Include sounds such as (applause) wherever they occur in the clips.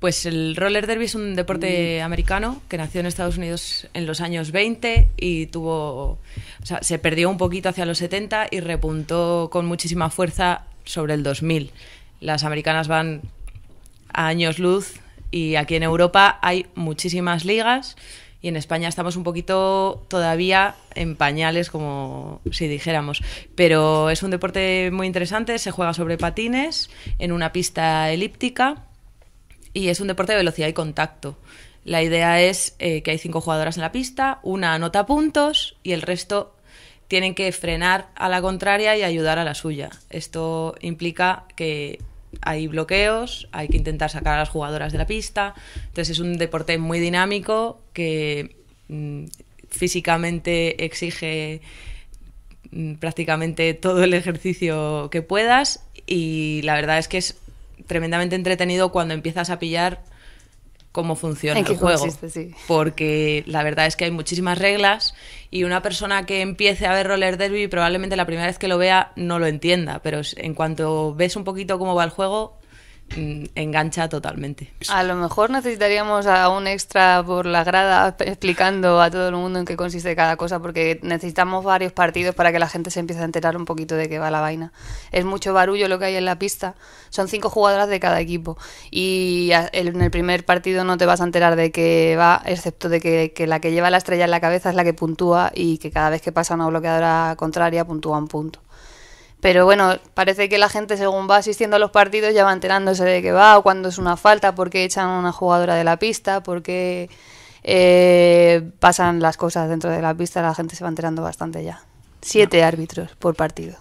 Pues el roller derby es un deporte mm. americano que nació en Estados Unidos en los años 20 y tuvo, o sea, se perdió un poquito hacia los 70 y repuntó con muchísima fuerza sobre el 2000. Las americanas van a años luz y aquí en Europa hay muchísimas ligas y en España estamos un poquito todavía en pañales, como si dijéramos. Pero es un deporte muy interesante, se juega sobre patines en una pista elíptica y es un deporte de velocidad y contacto. La idea es eh, que hay cinco jugadoras en la pista, una anota puntos y el resto tienen que frenar a la contraria y ayudar a la suya. Esto implica que hay bloqueos, hay que intentar sacar a las jugadoras de la pista. Entonces es un deporte muy dinámico que mm, físicamente exige mm, prácticamente todo el ejercicio que puedas y la verdad es que es tremendamente entretenido cuando empiezas a pillar cómo funciona el juego. Porque la verdad es que hay muchísimas reglas y una persona que empiece a ver roller derby probablemente la primera vez que lo vea no lo entienda, pero en cuanto ves un poquito cómo va el juego, Mm, engancha totalmente. A lo mejor necesitaríamos a un extra por la grada explicando a todo el mundo en qué consiste cada cosa, porque necesitamos varios partidos para que la gente se empiece a enterar un poquito de qué va la vaina. Es mucho barullo lo que hay en la pista. Son cinco jugadoras de cada equipo y en el primer partido no te vas a enterar de qué va, excepto de que, que la que lleva la estrella en la cabeza es la que puntúa y que cada vez que pasa una bloqueadora contraria puntúa un punto. Pero bueno, parece que la gente según va asistiendo a los partidos ya va enterándose de qué va, o cuándo es una falta, por qué echan a una jugadora de la pista, por qué eh, pasan las cosas dentro de la pista, la gente se va enterando bastante ya. Siete árbitros por partido.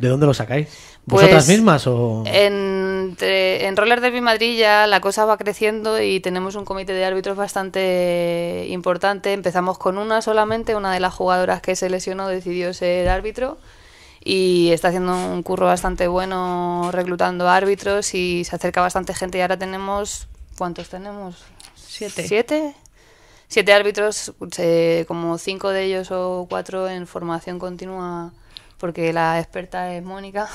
¿De dónde lo sacáis? ¿Vosotras pues, mismas o...? En, en Roller Derby Madrid ya la cosa va creciendo y tenemos un comité de árbitros bastante importante. Empezamos con una solamente, una de las jugadoras que se lesionó decidió ser árbitro y está haciendo un curro bastante bueno reclutando árbitros y se acerca bastante gente y ahora tenemos, ¿cuántos tenemos? Siete. ¿Siete? Siete árbitros, como cinco de ellos o cuatro en formación continua porque la experta es Mónica.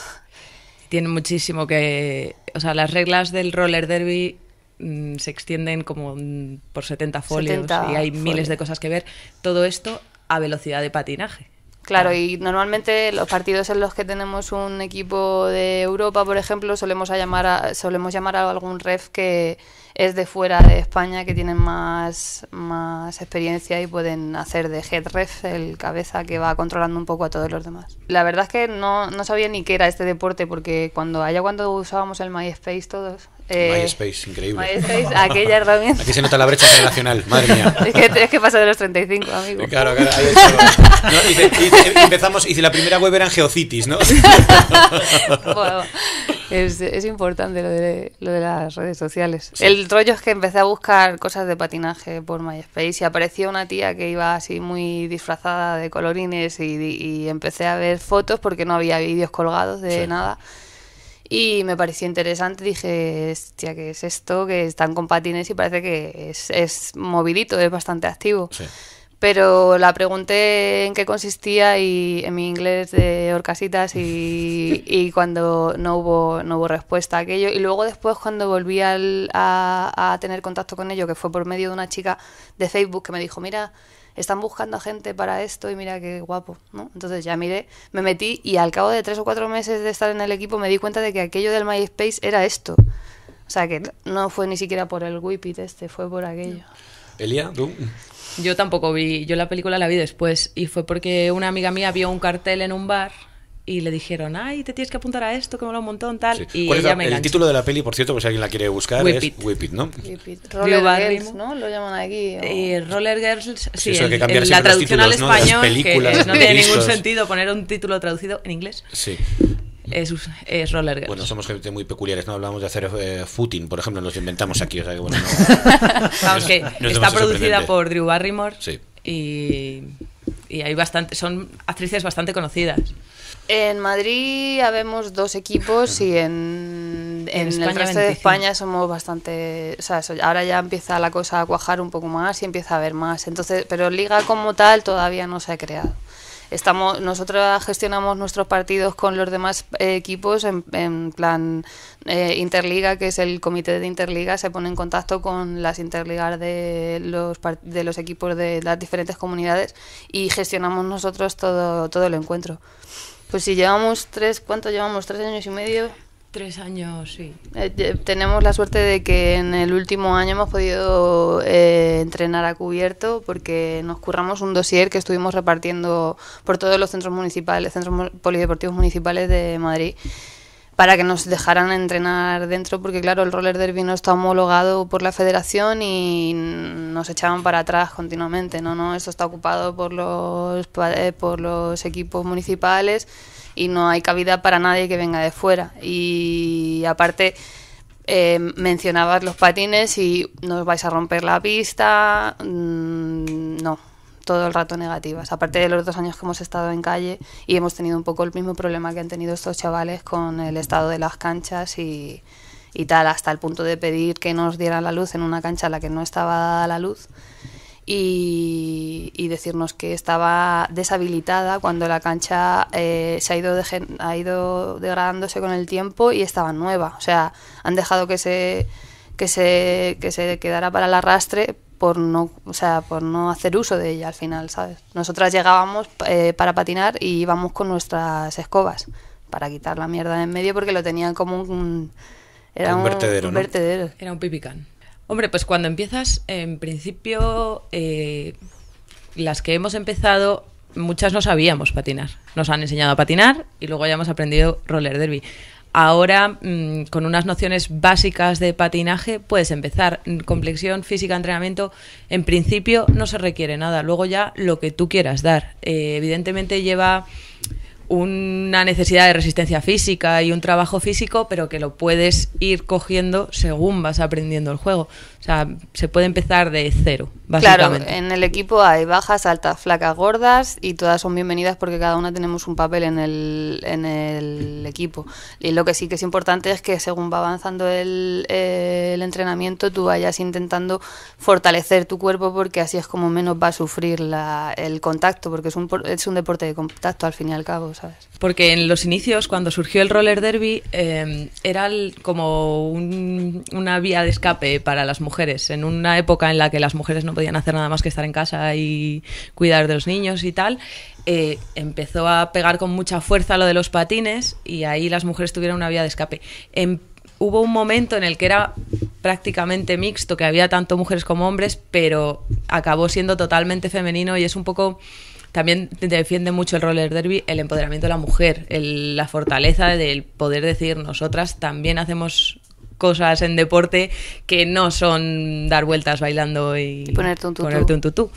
Tiene muchísimo que... O sea, las reglas del roller derby mm, se extienden como mm, por 70 folios y hay miles de cosas que ver. Todo esto a velocidad de patinaje. Claro, y normalmente los partidos en los que tenemos un equipo de Europa, por ejemplo, solemos llamar a, solemos llamar a algún ref que, es de fuera de España que tienen más, más experiencia y pueden hacer de head ref el cabeza que va controlando un poco a todos los demás. La verdad es que no, no sabía ni qué era este deporte porque cuando allá cuando usábamos el MySpace todos... Eh, MySpace, increíble. MySpace, aquella herramienta. Aquí se nota la brecha generacional, madre mía. (laughs) es, que, es que pasa de los 35, amigo. Claro, claro, y, cinco empezamos, y la primera web era en Geocities, ¿no? (laughs) Es, importante lo de, lo de las redes sociales. El rollo es que empecé a buscar cosas de patinaje por MySpace y apareció una tía que iba así muy disfrazada de colorines y, empecé a ver fotos porque no había vídeos colgados de nada. Y me pareció interesante, dije, hostia, ¿qué es esto? Que están con patines y parece que es, es movidito, es bastante activo. Sí pero la pregunté en qué consistía y en mi inglés de horcasitas y, cuando no hubo, no hubo respuesta a aquello. Y luego después cuando volví a, tener contacto con ello, que fue por medio de una chica de Facebook que me dijo, mira, están buscando a gente para esto y mira qué guapo, ¿no? Entonces ya miré, me metí y al cabo de tres o cuatro meses de estar en el equipo me di cuenta de que aquello del MySpace era esto. O sea que no fue ni siquiera por el Wipit este, fue por aquello. Elia, ¿tú? Yo tampoco vi, yo la película la vi después y fue porque una amiga mía vio un cartel en un bar y le dijeron, ay, te tienes que apuntar a esto, que mola un montón, tal. Y ella el título de la peli, por cierto, por si alguien la quiere buscar, es Whippet ¿no? Whip Roller Girls, ¿no? Lo llaman aquí. Y Roller Girls, sí, eso la traducción al español, ¿no? que no tiene ningún sentido poner un título traducido en inglés. Sí es, roller Bueno, somos gente muy peculiares, ¿no? Hablamos de hacer eh, footing, por ejemplo, nos inventamos aquí. (laughs) está producida por Drew Barrymore y, hay bastante, son actrices bastante conocidas. En Madrid habemos dos equipos y en, en, el resto de España somos bastante... ahora ya empieza la cosa a cuajar un poco más y empieza a haber más. Entonces, pero liga como tal todavía no se ha creado estamos nosotros gestionamos nuestros partidos con los demás eh, equipos en, plan eh, Interliga, que es el comité de Interliga, se pone en contacto con las Interligas de los, de los equipos de las diferentes comunidades y gestionamos nosotros todo, todo el encuentro. Pues si llevamos tres, ¿cuánto llevamos? ¿Tres años y medio? Tres años, sí. Eh, eh, tenemos la suerte de que en el último año hemos podido eh, entrenar a cubierto porque nos curramos un dossier que estuvimos repartiendo por todos los centros municipales, centros polideportivos municipales de Madrid para que nos dejaran entrenar dentro, porque claro, el roller derby no está homologado por la federación y nos echaban para atrás continuamente, no, no, esto está ocupado por los por los equipos municipales y no hay cabida para nadie que venga de fuera. Y aparte, eh, mencionabas los patines y nos vais a romper la pista. Mm, no, todo el rato negativas. Aparte de los dos años que hemos estado en calle y hemos tenido un poco el mismo problema que han tenido estos chavales con el estado de las canchas y, y tal, hasta el punto de pedir que nos dieran la luz en una cancha a la que no estaba dada la luz y, decirnos que estaba deshabilitada cuando la cancha eh, se ha ido, ha ido degradándose con el tiempo y estaba nueva. O sea, han dejado que se, que se, que se quedara para el arrastre por no, o sea, por no hacer uso de ella al final, ¿sabes? Nosotras llegábamos eh, para patinar y íbamos con nuestras escobas para quitar la mierda de en medio porque lo tenían como un... era un, vertedero, Era un pipicán. Hombre, pues cuando empiezas, en principio, eh, las que hemos empezado, muchas no sabíamos patinar. Nos han enseñado a patinar y luego ya hemos aprendido roller derby. Ahora, mm, con unas nociones básicas de patinaje, puedes empezar. Mm, complexión, física, entrenamiento, en principio no se requiere nada. Luego ya lo que tú quieras dar. Eh, evidentemente lleva una necesidad de resistencia física y un trabajo físico, pero que lo puedes ir cogiendo según vas aprendiendo el juego. O sea, se puede empezar de cero, básicamente. Claro, en el equipo hay bajas, altas, flacas, gordas y todas son bienvenidas porque cada una tenemos un papel en el, en el equipo. Y lo que sí que es importante es que según va avanzando el, eh, el entrenamiento, tú vayas intentando fortalecer tu cuerpo porque así es como menos va a sufrir la, el contacto, porque es un, es un deporte de contacto al fin y al cabo, ¿sabes? Porque en los inicios, cuando surgió el roller derby, eh, era como una vía de escape para las mujeres en una época en la que las mujeres no podían hacer nada más que estar en casa y cuidar de los niños y tal, eh, empezó a pegar con mucha fuerza lo de los patines y ahí las mujeres tuvieron una vía de escape. Em, hubo un momento en el que era prácticamente mixto, que había tanto mujeres como hombres, pero acabó siendo totalmente femenino y es un poco también defiende mucho el roller derby el empoderamiento de la mujer, la fortaleza del poder decir nosotras también hacemos cosas en deporte que no son dar vueltas bailando y, ponerte, un tutú.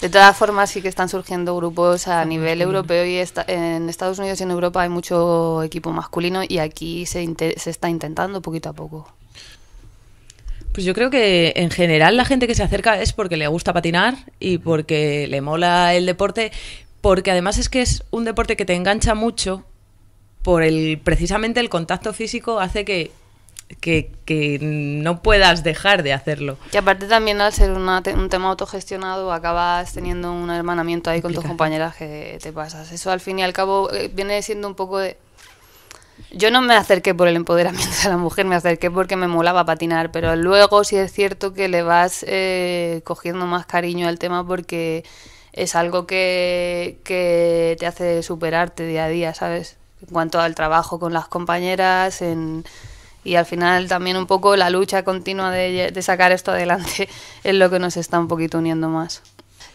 De todas formas, sí que están surgiendo grupos a nivel europeo y en Estados Unidos y en Europa hay mucho equipo masculino y aquí se, se está intentando poquito a poco. Pues yo creo que en general la gente que se acerca es porque le gusta patinar y porque le mola el deporte, porque además es que es un deporte que te engancha mucho por el precisamente el contacto físico hace que que, no puedas dejar de hacerlo. Y aparte también al ser un tema autogestionado acabas teniendo un hermanamiento ahí con tus compañeras que te pasas. Eso al fin y al cabo eh, viene siendo un poco de... Yo no me acerqué por el empoderamiento de la mujer, me acerqué porque me molaba patinar, pero luego sí es cierto que le vas eh, cogiendo más cariño al tema porque es algo que, que te hace superarte día a día, ¿sabes? En cuanto al trabajo con las compañeras, en y al final también un poco la lucha continua de, de sacar esto adelante (laughs) es lo que nos está un poquito uniendo más.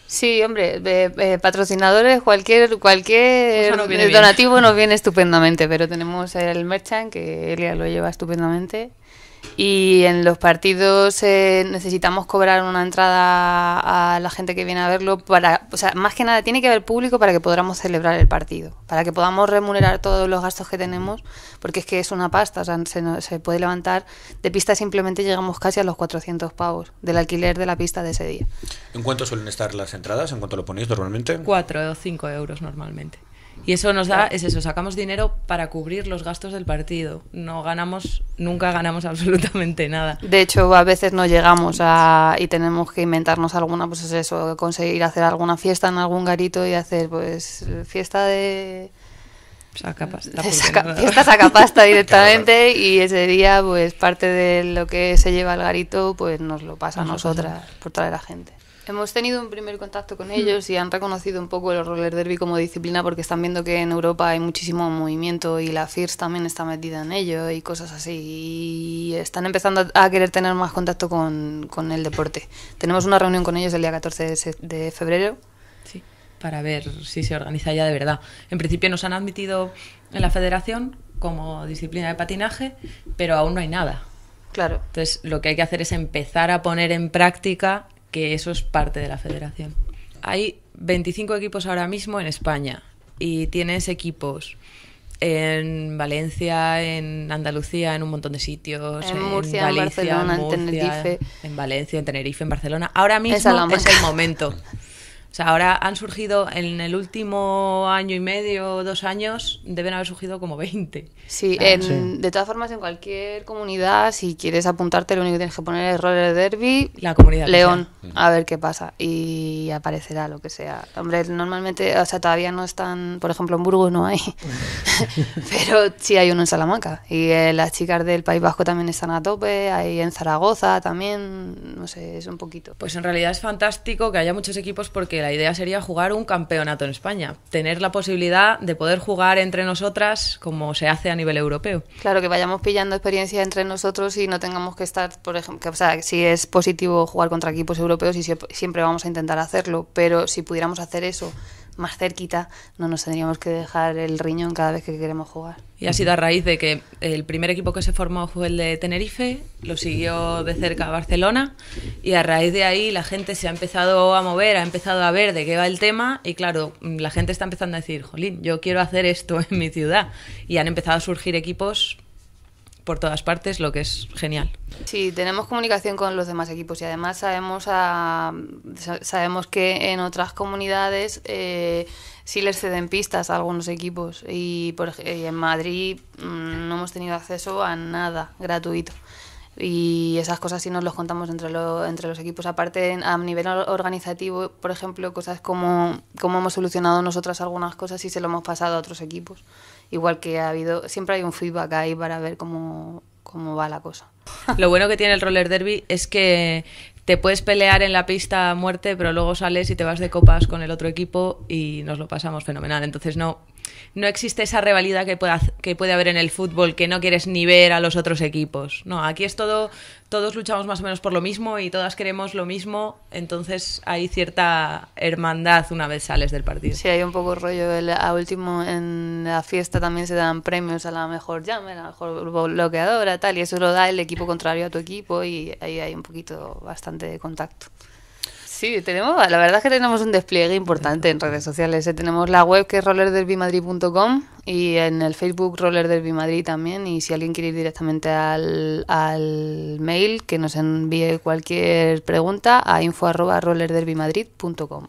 Sí, hombre, eh, eh, patrocinadores, cualquier cualquier donativo nos viene estupendamente, pero tenemos el merchant que Elia lo lleva estupendamente y en los partidos eh, necesitamos cobrar una entrada a la gente que viene a verlo para, o sea, más que nada tiene que haber público para que podamos celebrar el partido, para que podamos remunerar todos los gastos que tenemos, porque es que es una pasta, se, se puede levantar de pista simplemente llegamos casi a los 400 pavos del alquiler de la pista de ese día. ¿En cuánto suelen estar las entradas? ¿En cuánto lo ponéis normalmente? 4 o 5 euros normalmente. Y eso nos da, es eso, sacamos dinero para cubrir los gastos del partido. No ganamos, nunca ganamos (laughs) absolutamente nada. De hecho, a veces no llegamos a, y tenemos que inventarnos alguna, pues es eso, conseguir hacer alguna fiesta en algún garito y hacer, pues, fiesta de... Sacapasta. Saca, fiesta sacapasta (laughs) directamente y ese día, pues, parte de lo que se lleva al garito, pues nos lo pasa a nosotras por traer la gente. Hemos tenido un primer contacto con hmm. ellos y han reconocido un poco el roller derby como disciplina porque están viendo que en Europa hay muchísimo movimiento y la FIRS también está metida en ello y cosas así. Y están empezando a querer tener más contacto con, el deporte. Tenemos una reunión con ellos el día 14 de febrero. Sí, para ver si se organiza ya de verdad. En principio nos han admitido en la federación como disciplina de patinaje, pero aún no hay nada. Claro. Entonces, lo que hay que hacer es empezar a poner en práctica que eso es parte de la federación. Hay 25 equipos ahora mismo en España y tienes equipos en Valencia, en Andalucía, en un montón de sitios, en, en Barcelona, en Tenerife, en Valencia, en Tenerife, en Barcelona. Ahora mismo es el momento. (laughs) O sea, ahora han surgido en el último año y medio, dos años, deben haber surgido como 20. Sí, de todas formas, en cualquier comunidad, si quieres apuntarte, lo único que tienes que poner es Roller Derby, la León, a ver qué pasa. Y aparecerá lo que sea. Hombre, normalmente, o sea, todavía no están, por ejemplo, en Burgos no hay, (laughs) pero sí hay uno en Salamanca. Y eh, las chicas del País Vasco también están a tope, hay en Zaragoza también, no sé, es un poquito. Pues en realidad es fantástico que haya muchos equipos porque la idea sería jugar un campeonato en España, tener la posibilidad de poder jugar entre nosotras como se hace a nivel europeo. Claro, que vayamos pillando experiencia entre nosotros y no tengamos que estar, por ejemplo, que, o sea, si es positivo jugar contra equipos europeos y siempre vamos a intentar hacerlo, pero si pudiéramos hacer eso más cerquita, no nos tendríamos que dejar el riñón cada vez que queremos jugar. Y ha sido a raíz de que el primer equipo que se formó fue el de Tenerife, lo siguió de cerca a Barcelona y a raíz de ahí la gente se ha empezado a mover, ha empezado a ver de qué va el tema y claro, la gente está empezando a decir, jolín, yo quiero hacer esto (laughs) en mi ciudad y han empezado a surgir equipos por todas partes, lo que es genial. Sí, tenemos comunicación con los demás equipos y además sabemos, sabemos que en otras comunidades eh, sí les ceden pistas a algunos equipos y, por, en Madrid mm, no hemos tenido acceso a nada gratuito y esas cosas sí nos los contamos entre, entre los equipos. Aparte, a nivel organizativo, por ejemplo, cosas como cómo hemos solucionado nosotras algunas cosas y se lo hemos pasado a otros equipos. Igual que ha habido, siempre hay un feedback ahí para ver cómo, cómo va la cosa. (laughs) Lo bueno que tiene el roller derby es que te puedes pelear en la pista a muerte, pero luego sales y te vas de copas con el otro equipo y nos lo pasamos fenomenal. Entonces no no existe esa rivalidad que, que puede haber en el fútbol, que no quieres ni ver a los otros equipos. No, aquí es todo, todos luchamos más o menos por lo mismo y todas queremos lo mismo, entonces hay cierta hermandad una vez sales del partido. Sí, hay un poco rollo. a último, en la fiesta también se dan premios a la mejor llama, a la mejor bloqueadora, tal, y eso lo da el equipo contrario a tu equipo y ahí hay un poquito bastante de contacto. Sí, tenemos, la verdad es que tenemos un despliegue importante en redes sociales. ¿eh? Tenemos la web que es rollerderbimadrid.com y en el Facebook Roller también. Y si alguien quiere ir directamente al, al mail, que nos envíe cualquier pregunta a info rollerderbimadrid.com